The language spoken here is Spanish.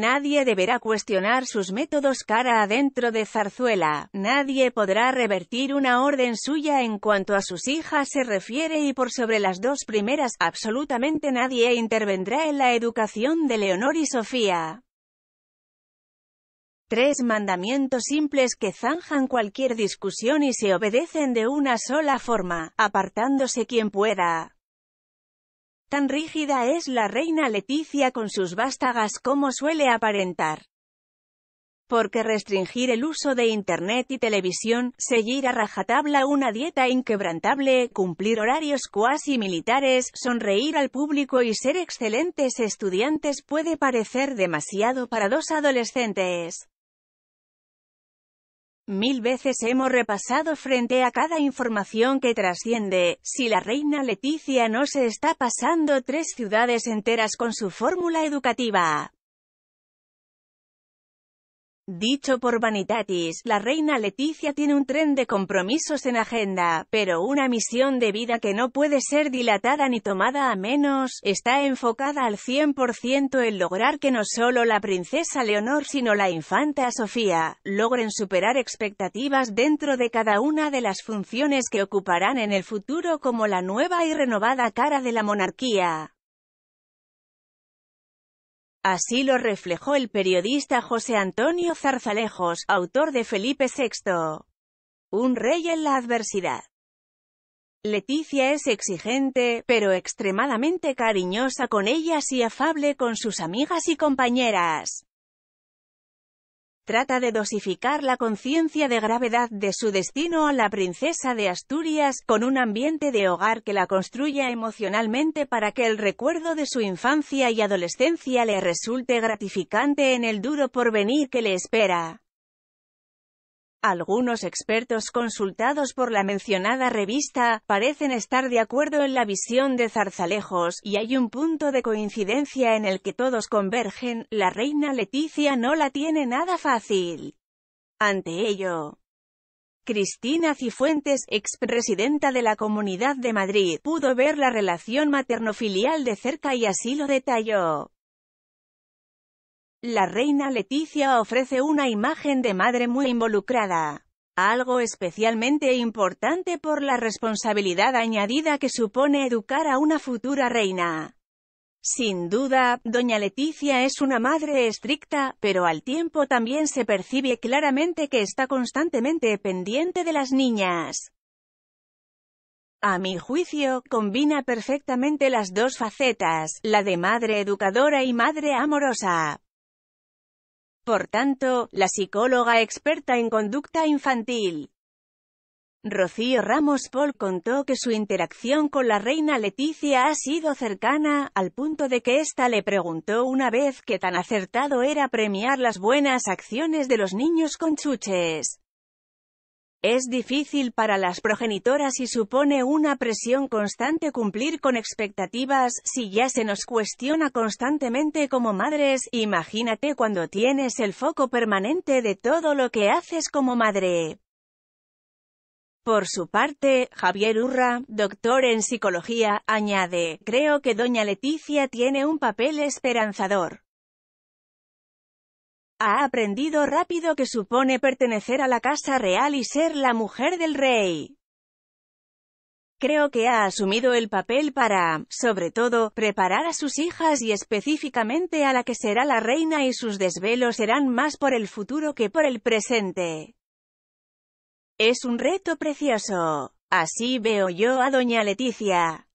Nadie deberá cuestionar sus métodos cara adentro de Zarzuela, nadie podrá revertir una orden suya en cuanto a sus hijas se refiere y por sobre las dos primeras, absolutamente nadie intervendrá en la educación de Leonor y Sofía. Tres mandamientos simples que zanjan cualquier discusión y se obedecen de una sola forma, apartándose quien pueda. Tan rígida es la reina Leticia con sus vástagas como suele aparentar. Porque restringir el uso de Internet y televisión, seguir a rajatabla una dieta inquebrantable, cumplir horarios cuasi militares, sonreír al público y ser excelentes estudiantes puede parecer demasiado para dos adolescentes. Mil veces hemos repasado frente a cada información que trasciende, si la reina Leticia no se está pasando tres ciudades enteras con su fórmula educativa. Dicho por Vanitatis, la reina Leticia tiene un tren de compromisos en agenda, pero una misión de vida que no puede ser dilatada ni tomada a menos, está enfocada al 100% en lograr que no solo la princesa Leonor sino la infanta Sofía, logren superar expectativas dentro de cada una de las funciones que ocuparán en el futuro como la nueva y renovada cara de la monarquía. Así lo reflejó el periodista José Antonio Zarzalejos, autor de Felipe VI. Un rey en la adversidad. Leticia es exigente, pero extremadamente cariñosa con ellas y afable con sus amigas y compañeras trata de dosificar la conciencia de gravedad de su destino a la princesa de Asturias, con un ambiente de hogar que la construya emocionalmente para que el recuerdo de su infancia y adolescencia le resulte gratificante en el duro porvenir que le espera. Algunos expertos consultados por la mencionada revista parecen estar de acuerdo en la visión de Zarzalejos, y hay un punto de coincidencia en el que todos convergen, la reina Leticia no la tiene nada fácil. Ante ello, Cristina Cifuentes, expresidenta de la Comunidad de Madrid, pudo ver la relación materno-filial de cerca y así lo detalló. La reina Leticia ofrece una imagen de madre muy involucrada. Algo especialmente importante por la responsabilidad añadida que supone educar a una futura reina. Sin duda, doña Leticia es una madre estricta, pero al tiempo también se percibe claramente que está constantemente pendiente de las niñas. A mi juicio, combina perfectamente las dos facetas, la de madre educadora y madre amorosa. Por tanto, la psicóloga experta en conducta infantil, Rocío Ramos Paul contó que su interacción con la reina Leticia ha sido cercana, al punto de que ésta le preguntó una vez que tan acertado era premiar las buenas acciones de los niños con chuches. Es difícil para las progenitoras y supone una presión constante cumplir con expectativas, si ya se nos cuestiona constantemente como madres, imagínate cuando tienes el foco permanente de todo lo que haces como madre. Por su parte, Javier Urra, doctor en psicología, añade, creo que doña Leticia tiene un papel esperanzador. Ha aprendido rápido que supone pertenecer a la casa real y ser la mujer del rey. Creo que ha asumido el papel para, sobre todo, preparar a sus hijas y específicamente a la que será la reina y sus desvelos serán más por el futuro que por el presente. Es un reto precioso. Así veo yo a doña Leticia.